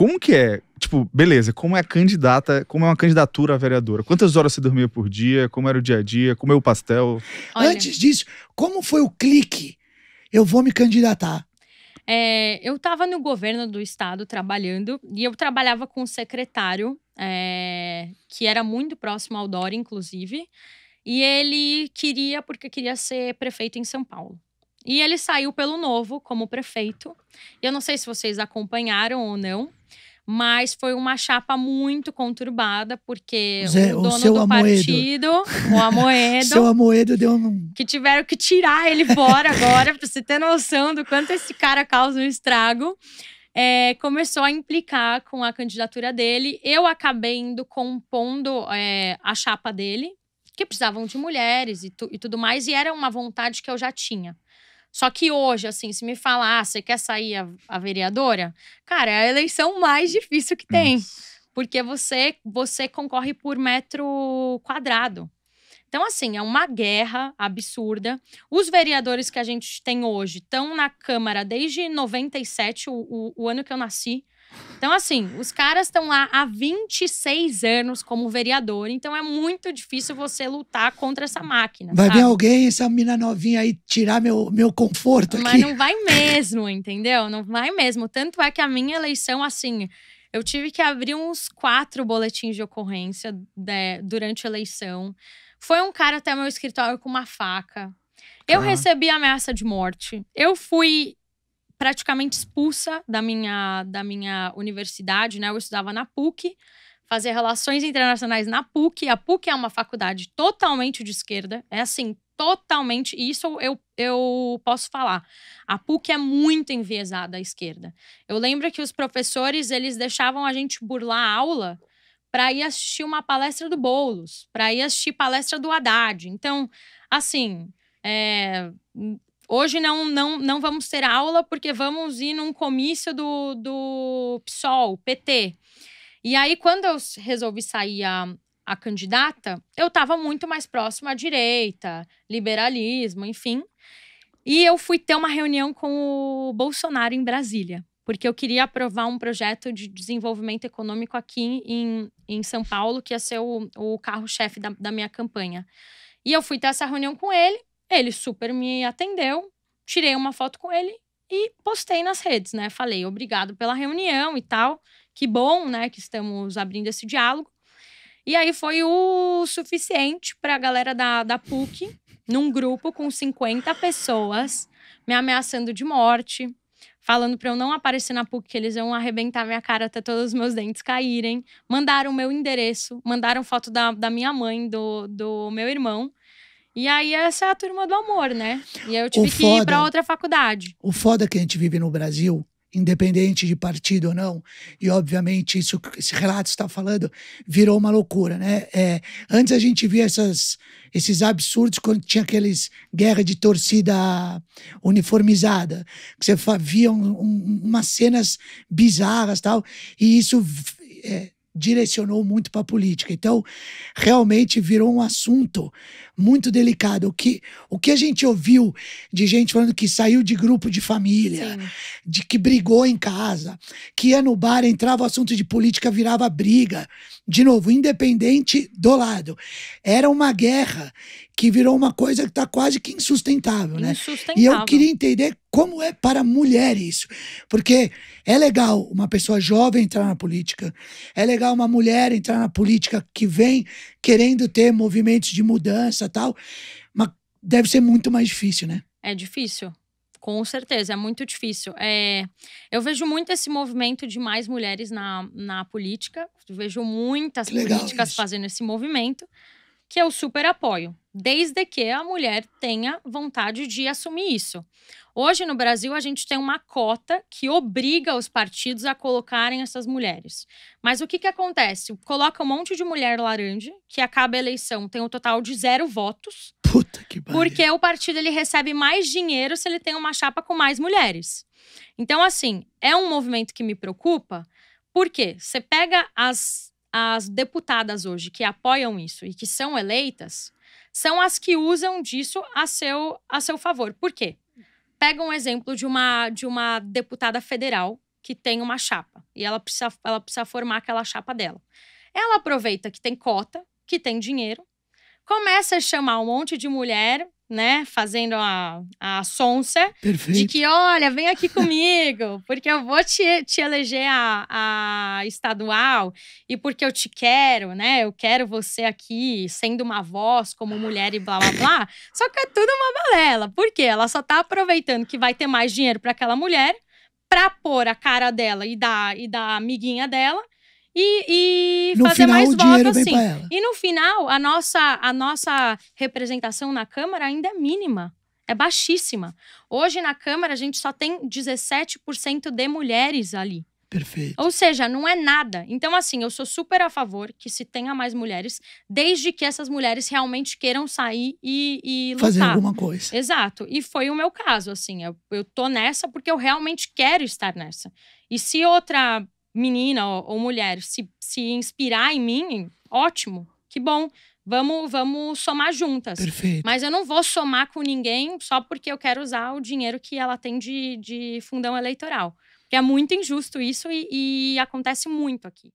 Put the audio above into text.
Como que é? Tipo, beleza, como é a candidata, como é uma candidatura a vereadora? Quantas horas você dormia por dia? Como era o dia a dia? Comeu o pastel? Olha. Antes disso, como foi o clique? Eu vou me candidatar. É, eu estava no governo do estado trabalhando e eu trabalhava com um secretário é, que era muito próximo ao Dória, inclusive. E ele queria, porque queria ser prefeito em São Paulo. E ele saiu pelo novo como prefeito. Eu não sei se vocês acompanharam ou não, mas foi uma chapa muito conturbada, porque Zé, o dono o seu do Amoedo. partido, o Amoedo. seu Amoedo deu um. Que tiveram que tirar ele fora agora, pra você ter noção do quanto esse cara causa um estrago. É, começou a implicar com a candidatura dele. Eu acabei indo compondo é, a chapa dele, que precisavam de mulheres e, tu, e tudo mais, e era uma vontade que eu já tinha. Só que hoje, assim, se me falar, ah, você quer sair a, a vereadora? Cara, é a eleição mais difícil que tem. Nossa. Porque você, você concorre por metro quadrado. Então, assim, é uma guerra absurda. Os vereadores que a gente tem hoje estão na Câmara desde 97, o, o, o ano que eu nasci. Então, assim, os caras estão lá há 26 anos como vereador, então é muito difícil você lutar contra essa máquina. Vai sabe? vir alguém, essa mina novinha aí, tirar meu, meu conforto aqui. Mas não vai mesmo, entendeu? Não vai mesmo. Tanto é que a minha eleição, assim, eu tive que abrir uns quatro boletins de ocorrência né, durante a eleição. Foi um cara até meu escritório com uma faca. Eu uhum. recebi ameaça de morte. Eu fui praticamente expulsa da minha, da minha universidade, né? Eu estudava na PUC, fazia relações internacionais na PUC. A PUC é uma faculdade totalmente de esquerda, é assim, totalmente. E isso eu, eu posso falar. A PUC é muito enviesada à esquerda. Eu lembro que os professores, eles deixavam a gente burlar a aula para ir assistir uma palestra do Boulos, para ir assistir palestra do Haddad. Então, assim, é, Hoje não, não, não vamos ter aula porque vamos ir num comício do, do PSOL, PT. E aí, quando eu resolvi sair a, a candidata, eu estava muito mais próximo à direita, liberalismo, enfim. E eu fui ter uma reunião com o Bolsonaro em Brasília, porque eu queria aprovar um projeto de desenvolvimento econômico aqui em, em São Paulo, que ia ser o, o carro-chefe da, da minha campanha. E eu fui ter essa reunião com ele. Ele super me atendeu, tirei uma foto com ele e postei nas redes, né? Falei obrigado pela reunião e tal. Que bom, né, que estamos abrindo esse diálogo. E aí foi o suficiente para a galera da, da PUC, num grupo com 50 pessoas, me ameaçando de morte, falando para eu não aparecer na PUC, que eles iam arrebentar minha cara até todos os meus dentes caírem. Mandaram meu endereço, mandaram foto da, da minha mãe, do, do meu irmão. E aí essa é a turma do amor, né? E aí eu tive foda, que ir para outra faculdade. O foda que a gente vive no Brasil, independente de partido ou não, e obviamente isso esse relato está falando virou uma loucura, né? É, antes a gente via essas, esses absurdos quando tinha aqueles guerra de torcida uniformizada, que você via um, um, umas cenas bizarras tal, e isso é, direcionou muito para a política. Então, realmente virou um assunto muito delicado. O que, o que a gente ouviu de gente falando que saiu de grupo de família, Sim. de que brigou em casa, que ia no bar, entrava o assunto de política, virava briga. De novo, independente do lado. Era uma guerra que virou uma coisa que está quase que insustentável, né? Insustentável. E eu queria entender como é para mulher isso. Porque é legal uma pessoa jovem entrar na política, é legal uma mulher entrar na política que vem querendo ter movimentos de mudança tal, mas deve ser muito mais difícil, né? É difícil. Com certeza, é muito difícil. É, eu vejo muito esse movimento de mais mulheres na, na política. vejo muitas políticas isso. fazendo esse movimento que eu super apoio, desde que a mulher tenha vontade de assumir isso. Hoje no Brasil a gente tem uma cota que obriga os partidos a colocarem essas mulheres. Mas o que, que acontece? Coloca um monte de mulher laranja, que acaba a eleição tem um total de zero votos. Puta que pariu. Porque o partido ele recebe mais dinheiro se ele tem uma chapa com mais mulheres. Então, assim, é um movimento que me preocupa, porque você pega as as deputadas hoje que apoiam isso e que são eleitas são as que usam disso a seu, a seu favor. Por quê? Pega um exemplo de uma, de uma deputada federal que tem uma chapa e ela precisa, ela precisa formar aquela chapa dela. Ela aproveita que tem cota, que tem dinheiro, começa a chamar um monte de mulher né, fazendo a, a sonsa Perfeito. de que, olha, vem aqui comigo, porque eu vou te, te eleger a, a estadual e porque eu te quero, né, eu quero você aqui sendo uma voz como mulher e blá, blá, blá. Só que é tudo uma balela, porque ela só tá aproveitando que vai ter mais dinheiro para aquela mulher para pôr a cara dela e da, e da amiguinha dela e, e fazer final, mais votos assim. E no final, a nossa, a nossa representação na Câmara ainda é mínima. É baixíssima. Hoje na Câmara a gente só tem 17% de mulheres ali. Perfeito. Ou seja, não é nada. Então, assim, eu sou super a favor que se tenha mais mulheres, desde que essas mulheres realmente queiram sair e, e lutar. Fazer alguma coisa. Exato. E foi o meu caso, assim. Eu, eu tô nessa porque eu realmente quero estar nessa. E se outra menina ou, ou mulher se, se inspirar em mim, ótimo, que bom. Vamos, vamos somar juntas. Perfeito. Mas eu não vou somar com ninguém só porque eu quero usar o dinheiro que ela tem de, de fundão eleitoral. Porque é muito injusto isso e, e acontece muito aqui.